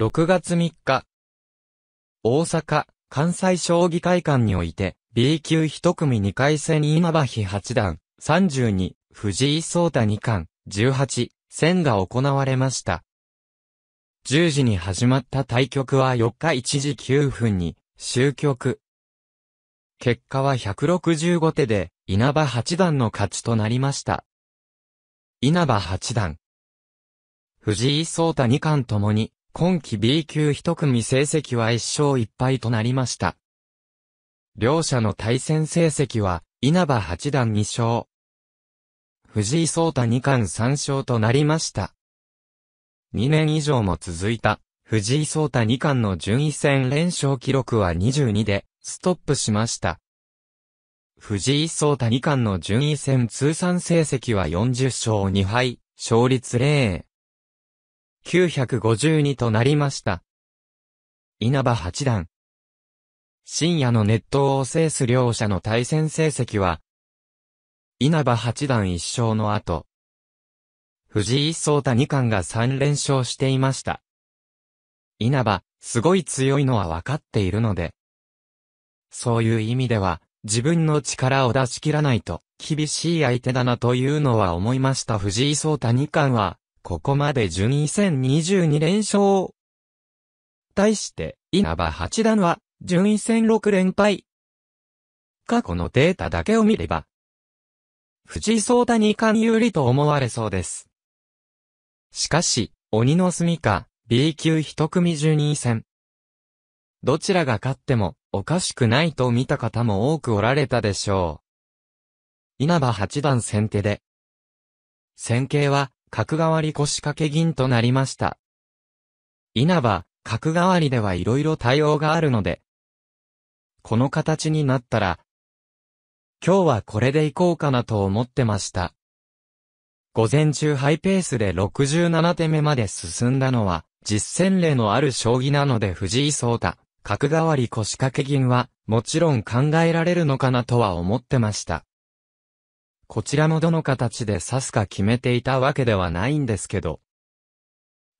6月3日、大阪、関西将棋会館において、B 級1組2回戦稲葉比八段、32、藤井聡太2冠、18、戦が行われました。10時に始まった対局は4日1時9分に、終局。結果は165手で、稲葉八段の勝ちとなりました。稲葉八段。藤井聡太二冠ともに、今季 B 級一組成績は1勝1敗となりました。両者の対戦成績は、稲葉八段2勝。藤井聡太二冠3勝となりました。2年以上も続いた、藤井聡太二冠の順位戦連勝記録は22で、ストップしました。藤井聡太二冠の順位戦通算成績は40勝2敗、勝率0。952となりました。稲葉八段。深夜の熱湯を制す両者の対戦成績は、稲葉八段一勝の後、藤井聡太二冠が3連勝していました。稲葉、すごい強いのは分かっているので。そういう意味では、自分の力を出し切らないと、厳しい相手だなというのは思いました藤井聡太二冠は、ここまで順位戦22連勝。対して、稲葉八段は、順位戦6連敗。過去のデータだけを見れば、藤井聡太二冠有利と思われそうです。しかし、鬼の住か、B 級一組順位戦。どちらが勝っても、おかしくないと見た方も多くおられたでしょう。稲葉八段先手で。戦型は、角換わり腰掛け銀となりました。稲葉、角換わりでは色々対応があるので、この形になったら、今日はこれでいこうかなと思ってました。午前中ハイペースで67手目まで進んだのは、実戦例のある将棋なので藤井聡太、角代わり腰掛け銀は、もちろん考えられるのかなとは思ってました。こちらもどの形で指すか決めていたわけではないんですけど。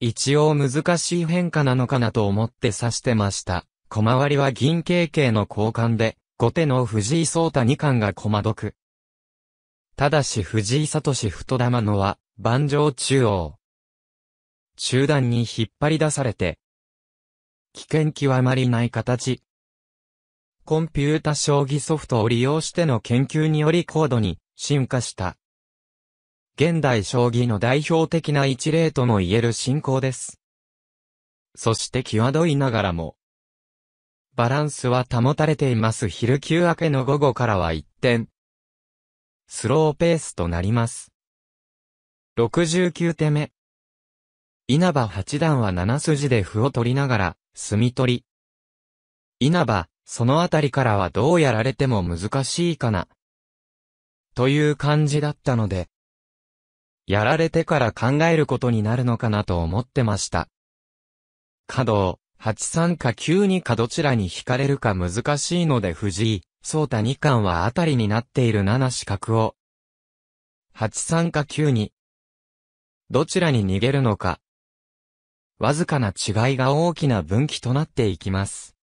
一応難しい変化なのかなと思って指してました。小回りは銀経形の交換で、後手の藤井聡太二冠が駒く。ただし藤井聡太玉のは、盤上中央。中段に引っ張り出されて、危険極まりない形。コンピュータ将棋ソフトを利用しての研究により高度に進化した。現代将棋の代表的な一例とも言える進行です。そして際どいながらも、バランスは保たれています昼休明けの午後からは一転、スローペースとなります。69手目。稲葉八段は7筋で歩を取りながら、墨取り。稲葉、そのあたりからはどうやられても難しいかな、という感じだったので、やられてから考えることになるのかなと思ってました。角を83か92かどちらに引かれるか難しいので藤井、聡太二冠はあたりになっている7四角を。83か92。どちらに逃げるのか。わずかな違いが大きな分岐となっていきます。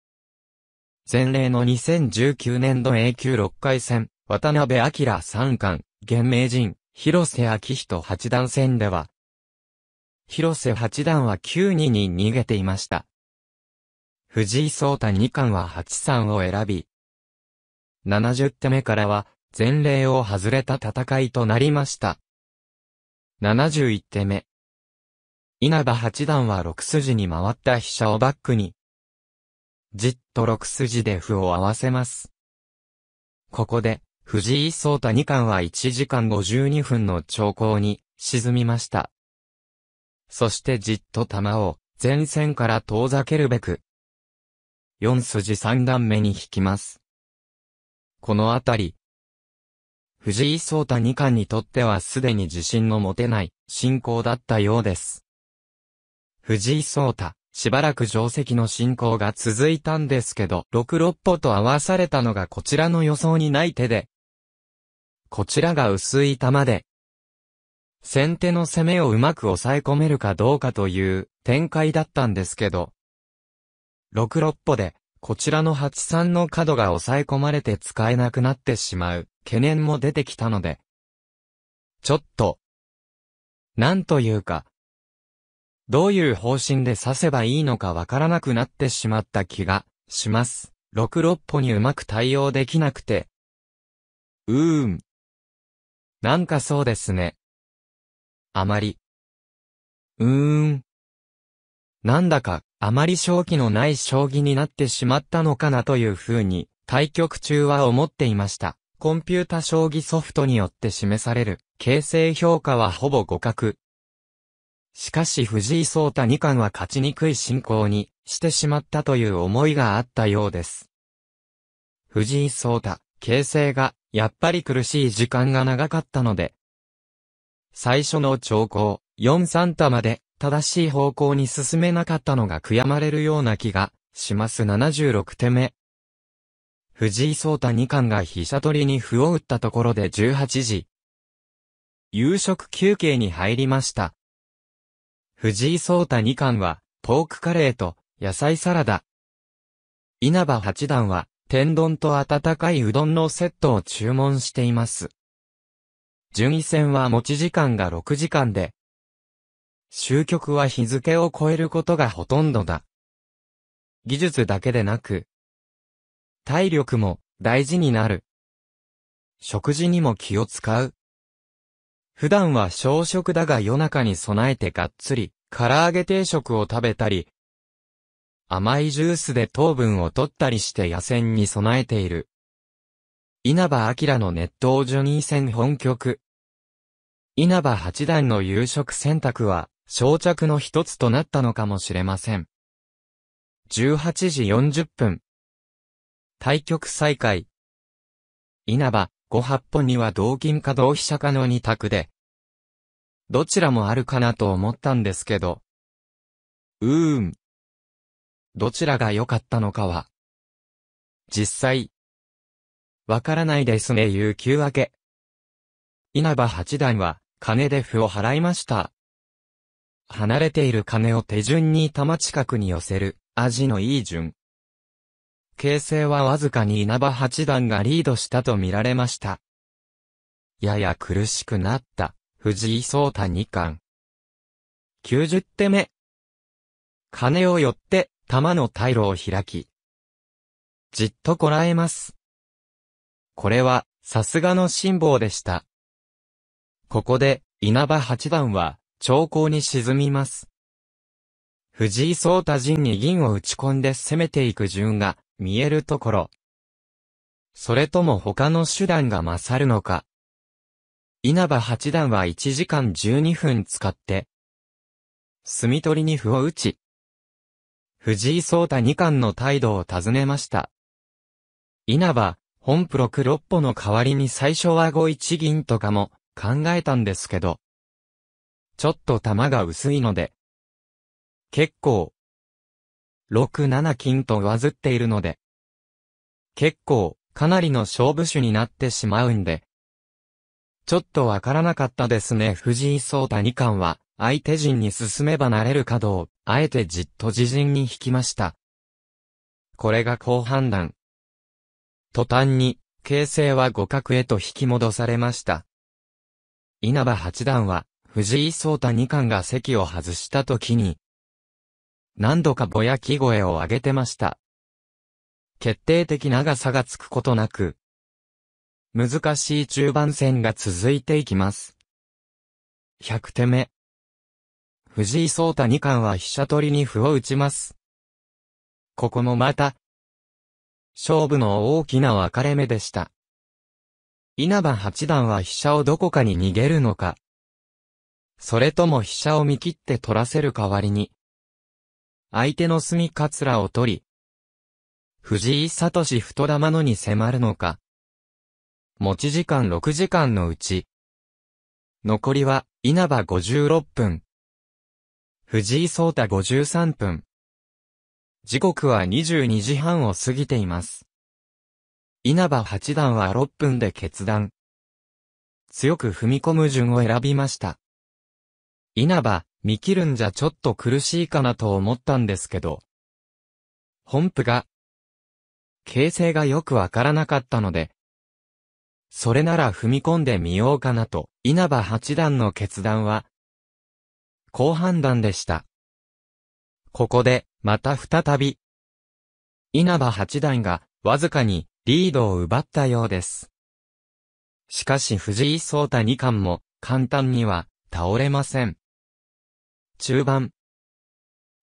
前例の2019年度 A 級6回戦、渡辺明三冠、現名人、広瀬明人八段戦では、広瀬八段は9二に逃げていました。藤井聡太二冠は8三を選び、70手目からは、前例を外れた戦いとなりました。71手目。稲葉八段は6筋に回った飛車をバックに、じっと6筋で歩を合わせます。ここで、藤井聡太二冠は1時間52分の長考に沈みました。そしてじっと玉を前線から遠ざけるべく、四筋三段目に引きます。このあたり、藤井聡太二冠にとってはすでに自信の持てない進行だったようです。藤井聡太、しばらく定石の進行が続いたんですけど、六六歩と合わされたのがこちらの予想にない手で、こちらが薄い玉で、先手の攻めをうまく抑え込めるかどうかという展開だったんですけど、6六歩で、こちらの8三の角が抑え込まれて使えなくなってしまう懸念も出てきたので、ちょっと、なんというか、どういう方針で指せばいいのかわからなくなってしまった気がします。6六歩にうまく対応できなくて。うーん。なんかそうですね。あまり。うーん。なんだか、あまり正気のない将棋になってしまったのかなという風に、対局中は思っていました。コンピュータ将棋ソフトによって示される、形勢評価はほぼ互角。しかし藤井聡太二冠は勝ちにくい進行にしてしまったという思いがあったようです。藤井聡太、形勢がやっぱり苦しい時間が長かったので、最初の兆候、4三玉で正しい方向に進めなかったのが悔やまれるような気がします76手目。藤井聡太二冠が飛車取りに歩を打ったところで18時。夕食休憩に入りました。藤井聡太二冠は、ポークカレーと野菜サラダ。稲葉八段は、天丼と温かいうどんのセットを注文しています。順位戦は持ち時間が6時間で、終局は日付を超えることがほとんどだ。技術だけでなく、体力も大事になる。食事にも気を使う。普段は小食だが夜中に備えてがっつり、唐揚げ定食を食べたり、甘いジュースで糖分を取ったりして野戦に備えている。稲葉明の熱湯ジョニー戦本局。稲葉八段の夕食選択は、焼着の一つとなったのかもしれません。18時40分。対局再開。稲葉、5八本には同金か同飛車かの2択で。どちらもあるかなと思ったんですけど。うーん、どちらが良かったのかは、実際、わからないですね、有給明け。稲葉八段は、金で歩を払いました。離れている金を手順に玉近くに寄せる、味のいい順。形勢はわずかに稲葉八段がリードしたと見られました。やや苦しくなった、藤井聡太二冠。90手目。金を寄って、玉の退路を開き、じっとこらえます。これは、さすがの辛抱でした。ここで、稲葉八段は、長考に沈みます。藤井聡太陣に銀を打ち込んで攻めていく順が、見えるところ。それとも他の手段が勝るのか。稲葉八段は1時間12分使って、墨取りに歩を打ち、藤井聡太二冠の態度を尋ねました。稲葉、本プロク六歩の代わりに最初は5一銀とかも考えたんですけど。ちょっと玉が薄いので。結構。6七金とわずっているので。結構、かなりの勝負手になってしまうんで。ちょっとわからなかったですね藤井聡太二冠は、相手陣に進めばなれるかどうあえてじっと自陣に引きました。これが好判断。途端に、形勢は互角へと引き戻されました。稲葉八段は、藤井聡太二冠が席を外した時に、何度かぼやき声を上げてました。決定的長さがつくことなく、難しい中盤戦が続いていきます。100手目、藤井聡太二冠は飛車取りに歩を打ちます。ここもまた、勝負の大きな分かれ目でした。稲葉八段は飛車をどこかに逃げるのか。それとも飛車を見切って取らせる代わりに、相手の隅かつらを取り、藤井聡太玉のに迫るのか。持ち時間6時間のうち、残りは稲葉56分。藤井聡太53分。時刻は22時半を過ぎています。稲葉八段は6分で決断。強く踏み込む順を選びました。稲葉、見切るんじゃちょっと苦しいかなと思ったんですけど。本譜が、形勢がよくわからなかったので、それなら踏み込んでみようかなと、稲葉八段の決断は、好判断でした。ここで、また再び、稲葉八段が、わずかに、リードを奪ったようです。しかし藤井聡太二冠も、簡単には、倒れません。中盤。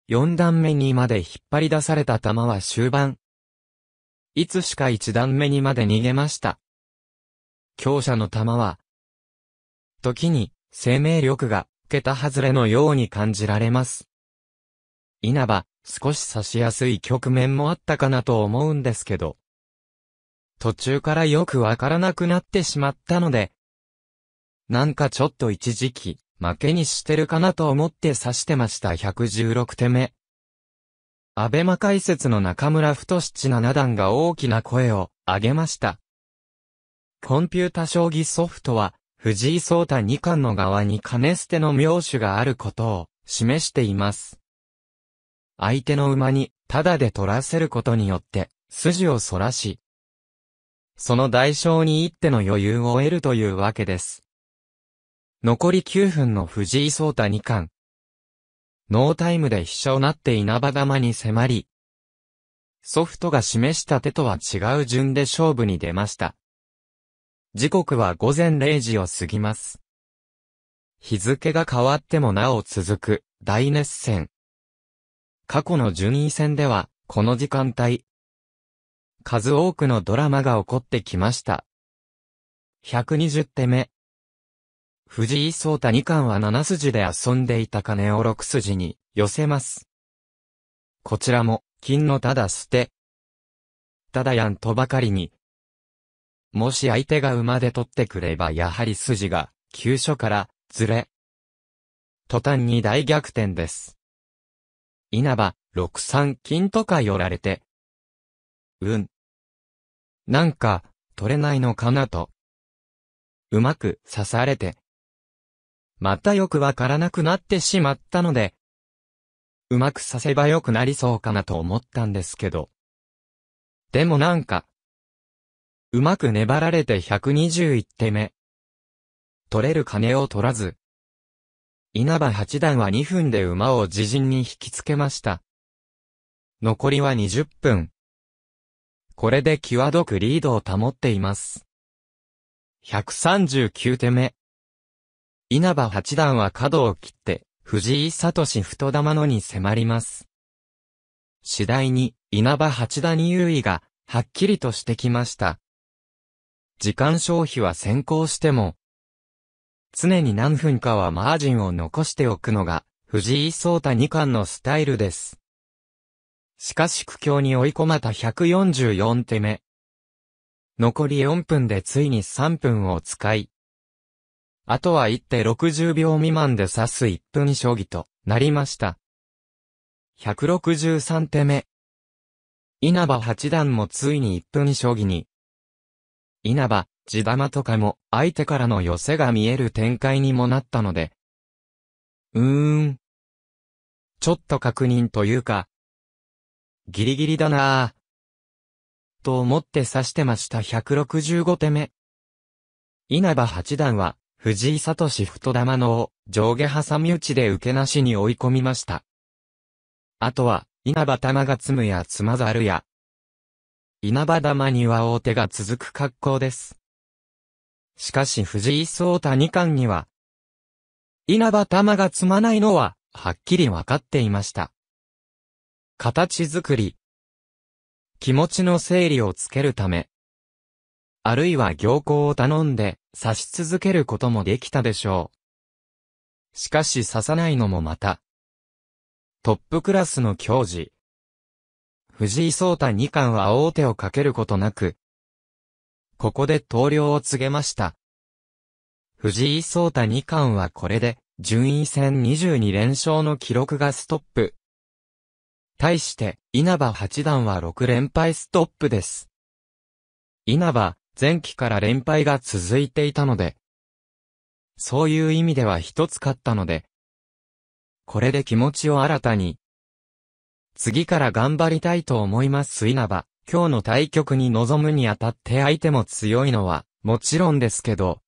四段目にまで引っ張り出された球は終盤。いつしか一段目にまで逃げました。強者の玉は、時に、生命力が、桁外れのように感じられます。稲葉、少し刺しやすい局面もあったかなと思うんですけど。途中からよくわからなくなってしまったので、なんかちょっと一時期、負けにしてるかなと思って指してました116手目。アベマ解説の中村太七七段が大きな声を上げました。コンピュータ将棋ソフトは藤井聡太二冠の側に金捨ての名手があることを示しています。相手の馬に、ただで取らせることによって、筋を反らし、その代償に一手の余裕を得るというわけです。残り9分の藤井聡太二冠。ノータイムで飛車をなって稲葉玉に迫り、ソフトが示した手とは違う順で勝負に出ました。時刻は午前0時を過ぎます。日付が変わってもなお続く大熱戦。過去の順位戦では、この時間帯、数多くのドラマが起こってきました。120手目。藤井聡太二冠は7筋で遊んでいた金を6筋に寄せます。こちらも、金のただ捨て。ただやんとばかりに、もし相手が馬で取ってくればやはり筋が、急所から、ずれ。途端に大逆転です。稲葉、6三金とか寄られて。うん。なんか、取れないのかなと。うまく刺されて。またよくわからなくなってしまったので、うまく刺せばよくなりそうかなと思ったんですけど。でもなんか、うまく粘られて121手目。取れる金を取らず。稲葉八段は2分で馬を自陣に引きつけました。残りは20分。これで際どくリードを保っています。139手目。稲葉八段は角を切って、藤井聡太玉のに迫ります。次第に、稲葉八段優位が、はっきりとしてきました。時間消費は先行しても、常に何分かはマージンを残しておくのが、藤井聡太二冠のスタイルです。しかし苦境に追い込また144手目。残り4分でついに3分を使い、あとは1手60秒未満で指す1分将棋となりました。163手目。稲葉八段もついに1分将棋に稲葉、地玉とかも相手からの寄せが見える展開にもなったので、うーん。ちょっと確認というか、ギリギリだなぁ。と思って指してました165手目。稲葉八段は、藤井聡太玉のを上下挟み打ちで受けなしに追い込みました。あとは、稲葉玉が積むや積まざるや、稲葉玉には大手が続く格好です。しかし藤井聡太二冠には、稲葉玉が積まないのは、はっきりわかっていました。形作り。気持ちの整理をつけるため。あるいは行幸を頼んで、刺し続けることもできたでしょう。しかし刺さないのもまた。トップクラスの教授、藤井聡太二冠は王手をかけることなく、ここで投了を告げました。藤井聡太二冠はこれで、順位戦22連勝の記録がストップ。対して、稲葉八段は6連敗ストップです。稲葉、前期から連敗が続いていたので、そういう意味では一つ勝ったので、これで気持ちを新たに、次から頑張りたいと思います稲葉。今日の対局に臨むにあたって相手も強いのは、もちろんですけど、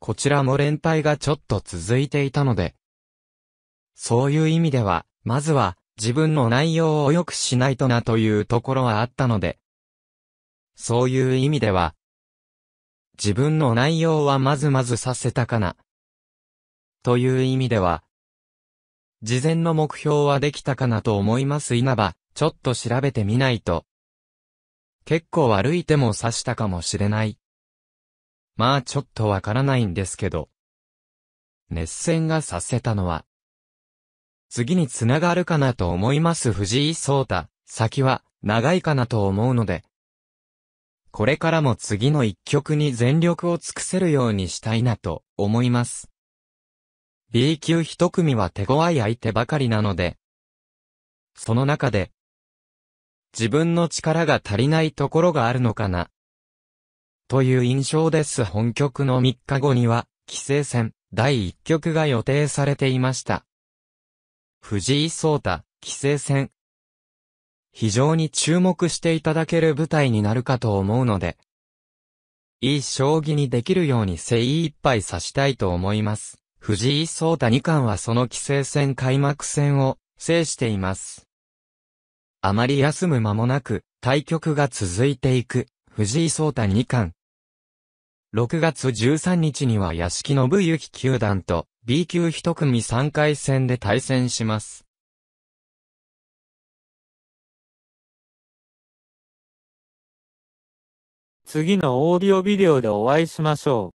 こちらも連敗がちょっと続いていたので、そういう意味では、まずは、自分の内容を良くしないとなというところはあったので、そういう意味では、自分の内容はまずまずさせたかな、という意味では、事前の目標はできたかなと思います稲葉、ちょっと調べてみないと。結構悪い手も刺したかもしれない。まあちょっとわからないんですけど。熱戦がさせたのは、次に繋がるかなと思います藤井聡太、先は長いかなと思うので、これからも次の一曲に全力を尽くせるようにしたいなと思います。B 級一組は手強い相手ばかりなので、その中で、自分の力が足りないところがあるのかな、という印象です。本局の3日後には、棋聖戦第1局が予定されていました。藤井聡太、棋聖戦。非常に注目していただける舞台になるかと思うので、いい将棋にできるように精一杯指したいと思います。藤井聡太二冠はその棋聖戦開幕戦を制しています。あまり休む間もなく対局が続いていく藤井聡太二冠。6月13日には屋敷信之球団と B 級一組3回戦で対戦します。次のオーディオビデオでお会いしましょう。